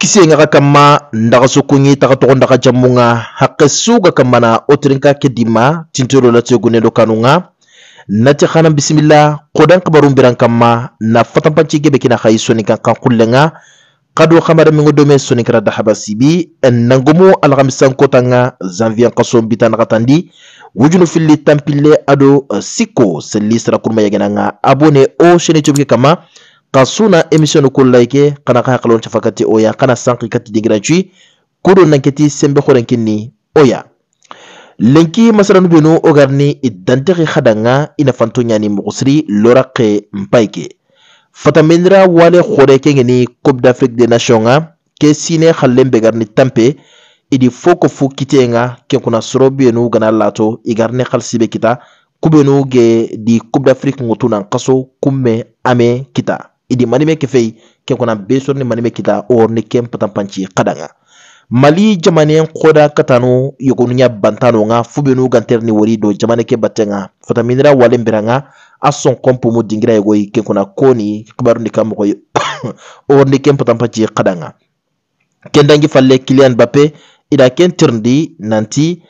kisengaka kama ndagasokonye tagatog ndagajamunga hakesuga kamana otirenka kedima tintoro la tsegonelo kanunga nati khana bisimila qodan qabarumbiran kama na fatampanci gebe kina khayi soninkan kan kullenga kado khamada mingo dome soninkara dahabasibi nangomo alhamisan kotanga zanvien qason bitanakatandi wujunu filli tampille ado siko selli sara kurma yagenanga abone o chaîne youtube ke kama ka suna emission ko like kana ka kalon chafakati oya kana sanki kati dingira chui kudo nanketi sembe khoren kinni oya lenki masalanu beno ogarni iddantaki khadanga ina fanto nyani mugusri loraqe mpaike fatamendra wale khore kengeni coupe d'afrique des nations nga ke sine khallen begarni tampe idi foko fu kitenga kenkuna soro benu gana lato igarne khalsibe kita kubenu ge di coupe d'afrique ngutuna kaso kumme ame kita idi manime ke fei ken kona besor ni manime kita or ni ken patan panci kadanga mali jamanen koda katano yogonunya bantano nga fubenu ganter ni wori do jamane ke batenga fata minira wale mbiranga ason kompo mu dingira yogo ken kona koni kibaru ni kamugo or ni ken patan panci kadanga kendangi falle Kylian Mbappe ida ken tirndi nanti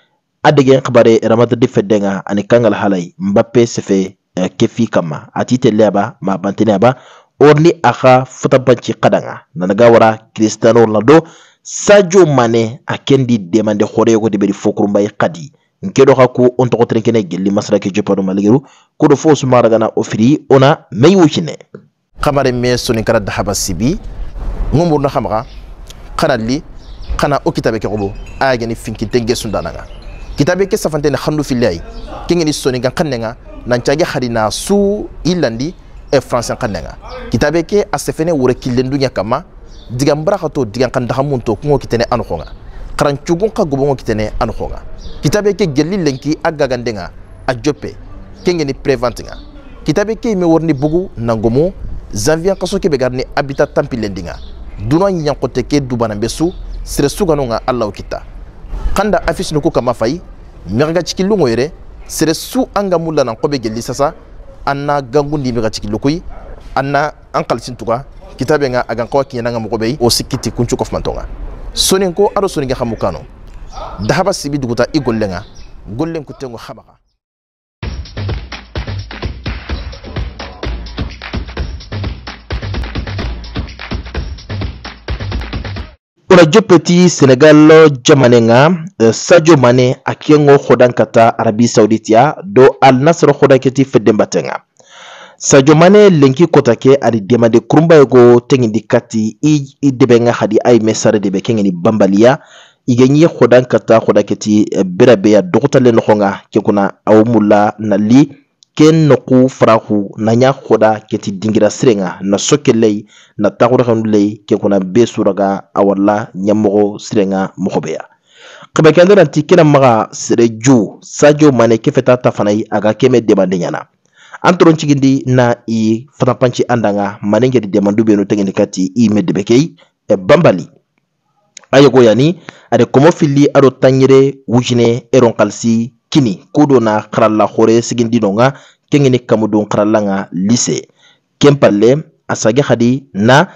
adegen kabare ramadadi fedenga ani kangal halay Mbappe sefe eh, kefi kama atite leba ma bantene ba orli aga futabanci kadanga nanaga wara cristiano ronaldo sadio mane akendi demande horeyoko deberi fokurumbayi kadi nkedo xa ku on toxotiren kene gelli masarake jopado maligeru kodo fo sumaragana o firi ona meyi wucine xamare me sonin kara daxaba sibi ŋumuruna xamaxa xana li xana wo kitabe ke xobo a yageni finkinte nge sundanaga kitabe ke safantene xandu fili ayi ke ngeni soningan xannenga nancage xari na su i e français kan nanga kitabe ke asefene wure kilen dunya kama diga mbaraka to diga kan da hamun to kungo kitene an khonga karan chugun ka gobongo kitene an khonga kitabe ke gelli lenki aga gandenga a jope kenge ni preventinga kitabe ke me worni bugu nangomo zanvian kaso ke be garni habitat tampilendinga dunan yankote ke dubana besu sere suganonga allah kita kanda afis nuku kama fayi merga chikilungo yere sere su anga mulla nan kobe gelli sasa anna na gangun mi ga ciki lokoi an na an kalsin tuga kitabe nga agan kawa kinyana nga mokobe o sikiti kunchu kof mantonga sonin ko aro sonin ga hamukano dahaba sibi duguta igollenga gollen kutengo habaka radio petit senegal jamane ga euh, sadio mane a kengo hodan arabi sauditia do al nasr hodan keti feddenbaten ga sadio mane lenki kota ke ani demande kurunba go tengindi kati i, i deben hadi a mesare debe kengeni banbaliya ige ɲi hodan kata hodan keti berabeya dogotalen nogon ga kenkuna awo mulla kennoko faraku nanya koda keti dingira sirenga na sokelei na takurakanullei kekuna be suraga awalla nyammogo sirenga mogobeya kebekende nanti kena maga sereju sajo mane kefeta ta aga keme demande nyana antoron cigindi na i fatanpanci andanga mane ngedi demandu beno tengeni kati i medebekei e bambali ayogo yani ade komofili ado tanyere wujine eron kini kudona karalla hore sigindinonga kengini kamudon karallanga lise kempalle asage hadi na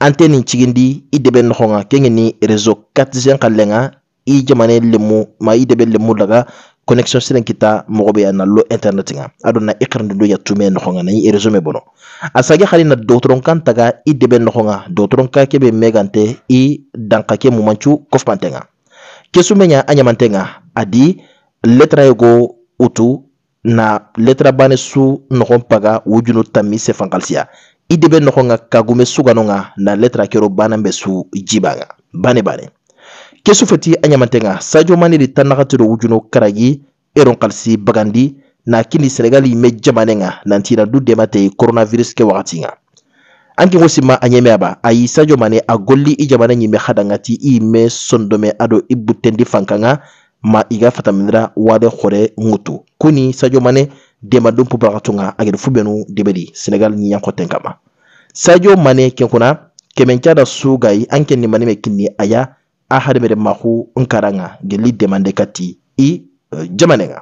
antenin cigindi i debe nohonga kengini réseau 4 kallenga i jamane lemu ma i debe lemu laga connexion siren kita mogobe ya nalo internet nga ado na do ya tume nga na i resume bono asage khali na dotron kan taga i debe nga dotron ka kebe megante i danka mumanchu kofpantenga kesumenya anyamantenga adi Letra ego utu na letra bane su nokon paga wujuno tamise fankalsia idebe nokon ka kagume suganonga na letra kero bana mbesu jibanga bane bane kesu feti anyamatenga sadio mane de tanakatiro wujuno karagi eron kalsi bagandi na kini senegali me jamanenga nantira du demate coronavirus ke wakatinga anke ko sima anyeme aba ayi sadio mane agolli i jamana nyime hadangati i me sondome ado ibutendi fankanga ma iga ga fataminira wade xore ŋutu kuni sadio mane demadenw pubaxatun ga a gedi fubenu debedi senegal ɲiyankoten kama sadio mane kenkuna kemenca da sugayi an ken nimani me kinni aya a hademeden maxu n karan ga geli demande kati i uh, jamane ga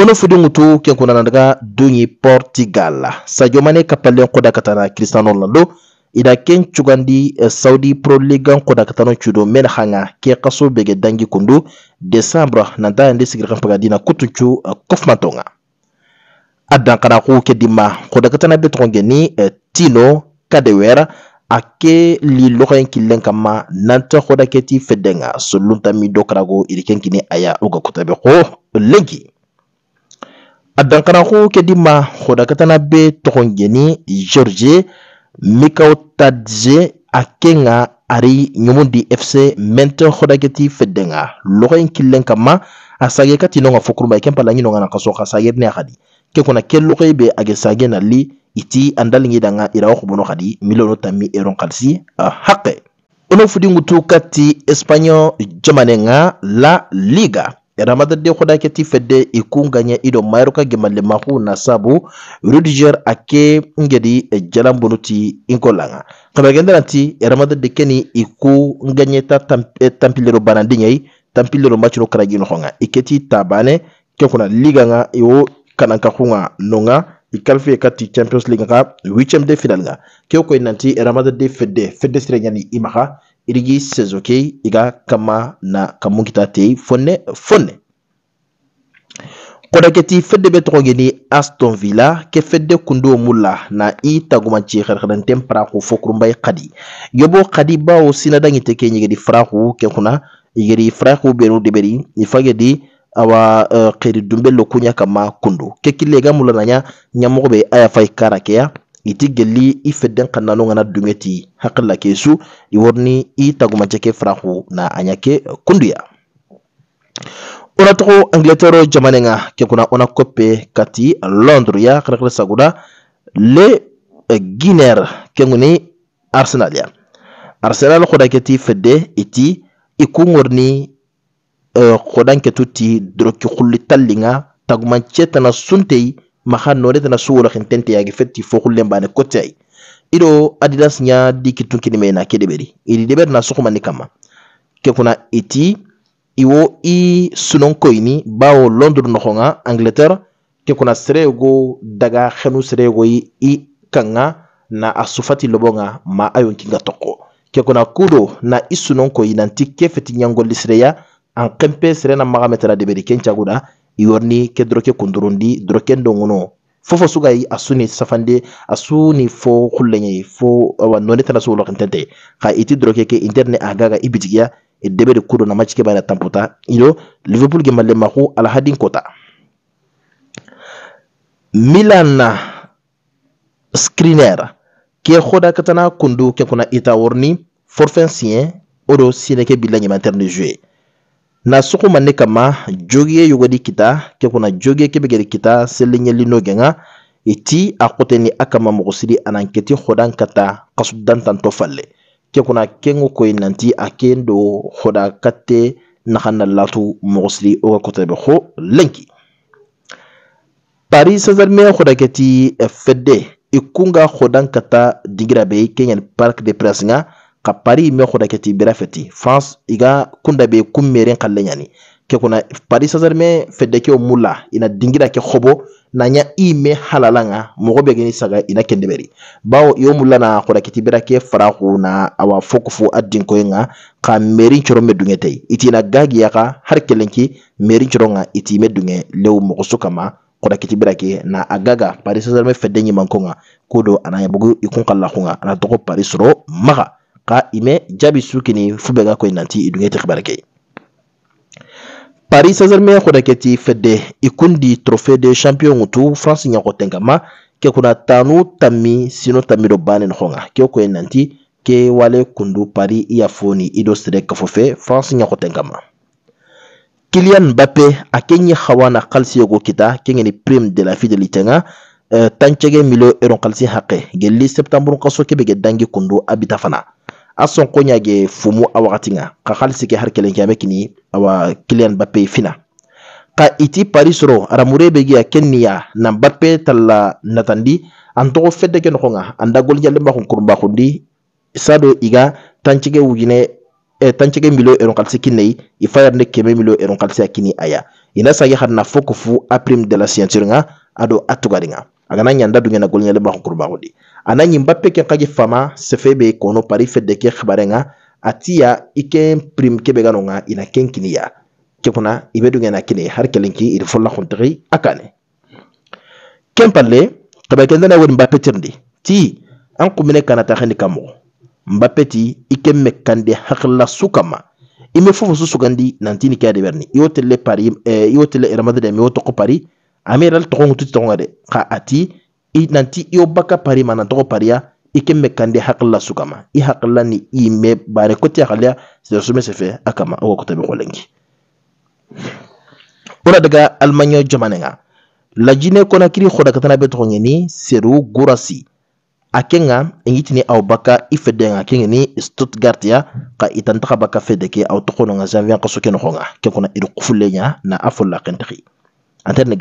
ono fudi ŋutu kenkuna nadaga don ye portugal sadio mane kapalen koda katana cristiano ronaldo ida ken cugandi eh, saudi pro ligan katano cudo men hanga ke kaso bege dangi kundu desambre nanta yande sigiri kan pagadina kutuncu eh, kofmatonga adan kana ku ke dima kodakatana be togon geni eh, tino kadewera ake ke li logoyen killen kanma nanta keti fedenga soluntami mi dokrago iri ken kini aya uga kutabe ko lengi adan kana ku ke dima kodakatana be togon geni jorge Mikael Tadze Akenga ari Nyumundi FC Mente Hodageti Fedenga Logo inkilen kama asage kati nonga fokurumba ikempa langi kaso nakaso kasage ne hadi ke kona ke be ibe agesage na li iti andalingi danga irawo kubono hadi milono tami eron kalsi uh, haqe ono fudi ngutu kati Espanyol jamane La Liga Ramadan khodaketi fedde ikunganya ido mayruka gemalle mahu nasabu Rudiger ake ngedi e jalan bonuti inkolanga kabagendera nti Ramadan keni iku nganyeta eh, tampilero banandinyai tampilero machiro karagino honga iketi tabane kuna liga nga yo kananka hunga nonga ikalfe kati Champions League nga 8 de final nga keko nanti Ramadan fedde fedde sirenya ni imaha irgi sezokei iga kama na kamukita tei fonne fonne kodaketi fedde be togo geni aston villa ke fedde kundo mulla na i tagumanci xerxerenten paraxu fokurunbayi xadi yobo xadi bawo sinadangi te ke ɲegedi faraxu ke kuna igeri faraxu benu deberi ifagedi awa uh, eh, xeri dunbe lo kuɲa kama kundo ke kille ga mulananya ɲamoxo be a yafa i iti gelli i fedden kannanu ŋana duŋe ti hakilla i worini i ke na anyake kunduya ona togo jamane ke kuna ona kope kati londre ya xerekere saguda le guiner ke ŋuni arsenal ya arsenal kuda keti iti i ku ŋorini xodan uh, ketu ti suntei maxa noretana suwola xintente yage fetti fo xullen bane kotte ay ido adidas nya di kitun kinime na ke idi deber na suxumani kama ke kuna iti iwo i sunonkoyini bawo londre noxonga angleterre ke kuna sereyego daga xenu sereyego yi i kanga na a sufati lobonga ma ayonkinga toko ke kuna kudo na i sunonkoyi nanti ke feti ɲangolli sireya an xempe sere na maxametara deberi kencaguda yorni ke droke kundurundi droke ndongono fofo sugai asuni safande asuni fo kullenye fo wa noni tana solo kentente ka iti droke ke interne agaga ibitigia idebere kudo na machike bara tamputa ilo liverpool gemalle mahu alhadin kota milan na skriniar ke khoda katana kundu ke kuna ita worni forfensien odo sineke bila nyema interne jouer na sukuma kama jogie yogodi kita ke kuna jogie ke begeri kita selenyeli no genga iti akoteni akama mogosiri ananketi khodan kata kasudan tanto falle ke kuna kengo koy nanti akendo khoda kate nakhana latu mogosiri o kotebe kho lenki paris saint-germain khoda keti eh, fd ikunga khodan kata digrabe kenyan parc de prince nga ka pari me khoda ke ti berafeti france iga kunda be kummeren kalle nyani ke kuna paris saint-germain fedde ke mula ina dingira ke khobo na nya ime halalanga mogo be geni saga ina kendeberi bawo yo mula na khoda ke ti berake fara na awa fokufu addin ko nga ka meri choro me dungete itina gagi ya ka har kelenki meri choro nga iti me dunge lew mogo sukama koda kiti bira ke na agaga paris saint-germain fedde ɲiman ko ko do ana yabugu ikun kalla ko nga ana togo paris sɔrɔ maga ka imejabi sukini fubega ko nanti idungete khabara kay Paris Saint-Germain khoda keti fede ikundi trophée de champion tu France nyako tengama ke kuna tanu tami sino tami do banen khonga ke ko nanti ke wale kundu Paris iya foni ido sire kafofe France nyako tengama Kylian Mbappe akenye hawana kalsi yogo kita kengeni prime de la fidélité nga uh, eh, milo eron kalsi haqe gelli septembre kaso kebe ge dangi kundu abita fana a sonko kõ fumu a wagati ŋa ka hal har kelen kẽame kini awa kilian bape fina ka iti paris ro aramure be gia kenya na bape talla natandi an togo fedde ke noxo anda goljalemba xun kurumbaxundi sado iga tancige wujine eh, e tancige milio eron kalsi kinnei i fayarnde keme milio eron kalsi a kini aya ina sage xar na a prime de la ceinture ŋa ado a tugadi ŋa agana ɲanda dungena goljalemba kurumbaxundi a ɲinba ke nkaje fama sefe be kono pari fedde ke habarenga atiya prim kebe ganonga ina kenkiniya kekuna ibe dungena kini har kelenki iri akane kempalle kaba kendana wori mbappe tirndi ti an kumine kana taxini kanmoxo mbappe ti i ke mekkandi hakilla su kanma su sugandi nantini ke adeberni i wo eh, pari i wo telle remadademi i wo pari ame ral toxongututi toxonga de xa ati i nanti i yo baka pari ma nantɔgɔ pariya i kɛn bɛ kande hakilila su i hakilila ni i mɛ bare ko hakiliya sɛsumɛ sɛfɛ a kama aw ka kɔtɛbɛ kɔlɛnki o daga alimanya jamana kan lajinɛ kɔnakiri hɔdakatana bɛ tɔgɔ ɲini seru gorasi a kɛ ka ngitini aw baka i fɛdɛn ka kɛ ɲini stuttgart ya ka i baka fɛdɛ kɛ aw tɔgɔ nɔ ka zanfiya kaso kɛ nɔgɔ kan kɛ kɔnɔ irikufule ɲa na a fɔ lakɛntɛgi an tɛ ne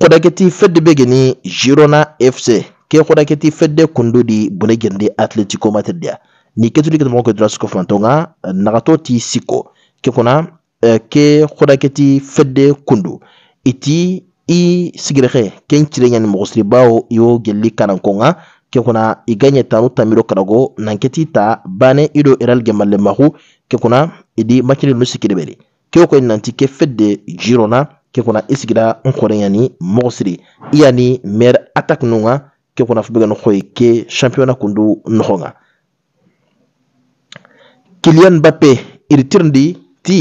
Kodaketi fedde begeni Girona FC ke kodaketi fedde kundudi bunegende Atletico Madrid ya ni ketuli ketamo ko drasko fantonga nagato ti siko ke kona eh, ke kodaketi fedde kundu iti i sigireke ke ncire nyani mogosiri bawo yo gelli kanankonga ke kuna iganye e tanu tamiro karago nanketi ta bane ido iral gemalle mahu ke kuna idi e makini nusi ke ko nanti ke fedde Girona ke kuna i sigira n kɔrɛ yani mɔgɔsiri yani mɛr atak nu ke kuna fu bɛgɛni xɔ ke championa kundu nɔxɔ ga kilian iritirndi ti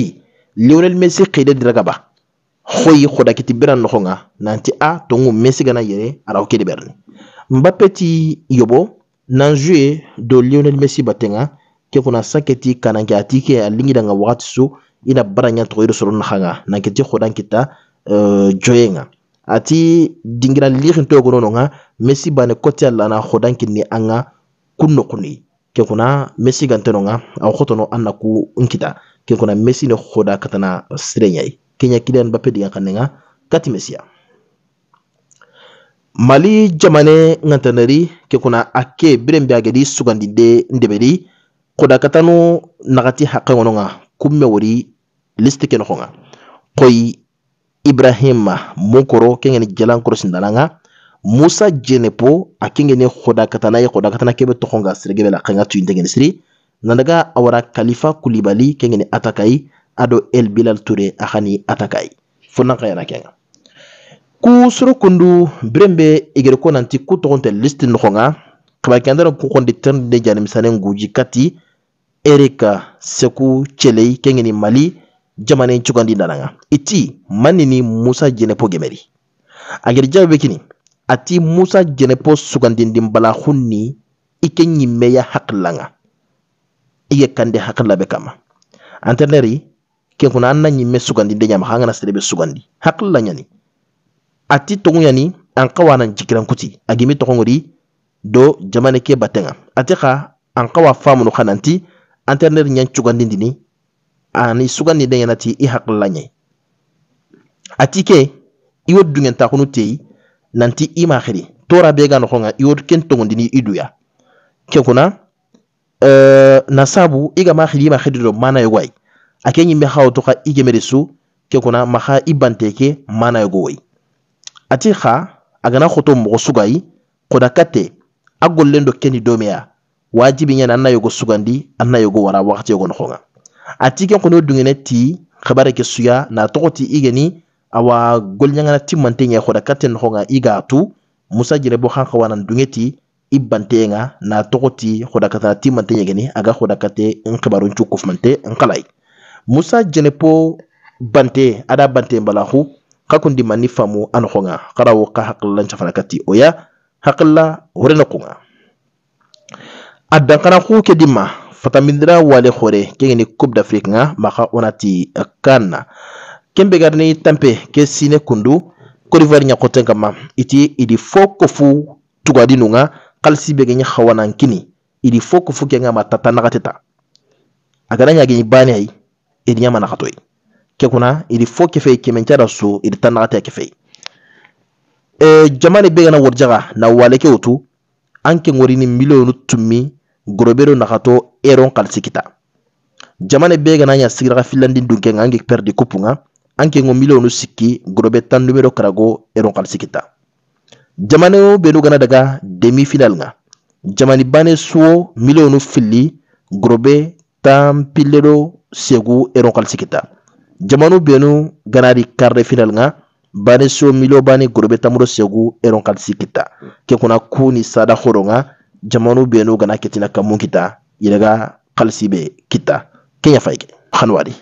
lionel messi xide dira gaba xɔ yi biran nɔxɔ nanti a tongu messi gana yere araw kedi bɛrni mbape ti yobo nan jue do lionel messi batenga ke kuna saketi kananke ke a lingidanga wagati so ina baranya togoyiro soron nakhanga nanketi khodan kita euh, joyenga ati dingira likhin to gono nonga messi bane kote alla na khodan kinni anga kunno kuni ke kuna messi gante nonga aw khotono anna ku ke kuna messi ne khoda katana sirenyai kenya kidan bape diga kanenga kati messia mali jamane ŋantanari ke kuna a ke biren be a gedi sugandinde ndebedi nagati hakɛ ŋɔnɔ kumme wori listi ken xonga koy ibrahima munkoro kengeni jalankoro sindalanga musa jenepo a kengeni xodakatana ye xodakatana kebe toxonga siregebe la xenga tuyin siri nandaga awara kalifa kulibali kengeni atakayi ado el bilal ture a xani atakayi kenga ku soro kundu birembe nanti ku toxonte list noxonga xabakeandana ku xondi ternde janimisane kati Erika Sekou Chelei kengeni Mali jamanen cugandi nananga iti manini Musa Jenepo gemeri ageri jabe kini ati Musa Jenepo sugandindin balahunni ike nyimeya haklanga iye kande hakla be kama anteneri ken kuna anna nyimme sugandi de nyama hangana sirebe sugandi hakla nyani ati tongu yani an kawana jikiran kuti agimi tokongori do jamane ke batenga ati ka an kawa famunu kananti internet ɲɛ cugandindini ani ah, sugandi den ɲɛna ti i hakilila ɲɛ a ti kɛ i yo duŋɛntakunu teyi nanti i maxiri tora be ga noxonga i yo ken togondini i duya ke kuna nasabu i ma maxiri i maxiri do mana yogo ay a ke ɲimbe xawo toxa i gemeri su ke kuna maxa i bante mana yogo woyi a ti xa a gana xoto moxo sugayi xodakate a gollen do kendi domeya wajibi ñana anna yogo sugandi anna yogo wara wakati yogo nokonga ati ken kono dungene ti khabare ke suya na togo igeni awa golñangana timmante ñe khoda katten nokonga iga musa jire bo khanka wanan dungeti ibbante na togo ti khoda katana timmante ñegeni aga khoda kate nkhabarun cukufmante nkalay musa jene po bante ada bante mbalahu kakundi mani famu anokonga karawo ka hakillanca fana kati oya hakilla horenokunga a ku ke dima fatamindira wale khore ni coupe d'afrique nga maka onati kana eh, kembe garni tampe ke sine kundu cote d'ivoire ɲakoten kama iti idi fo fu tugadi nunga kalisi be geɲi hawanan kini idi fo kofu ke nga matata na kateta ta nya gi bani ay ayi nya mana nagatoyi ke kuna idi fo kefe kemencada so idi ta ke fe e, eh, jamani be na wurjaga na wale ke wutu anke ngori ni milionu tumi gorobero nakato eron kalsikita jamane bee gana ɲa sigiraka finlandi dun kɛ nka an ke pɛrdi kupu ŋa an gorobe tan numero karago eron kalsikita jamane wo benu gana daga demi final ŋa jamani bane suwo miliyonu fili gorobe tan pillero segu eron kalsikita jamanu benu gana di final ŋa bane suwo miliyo bani gorobe tanmuro segu eron kalsikita ke kuna ku sada horo ŋa jamanu benu kana kitina kamun kita yelaga kalsi be kita kenya faike hanwari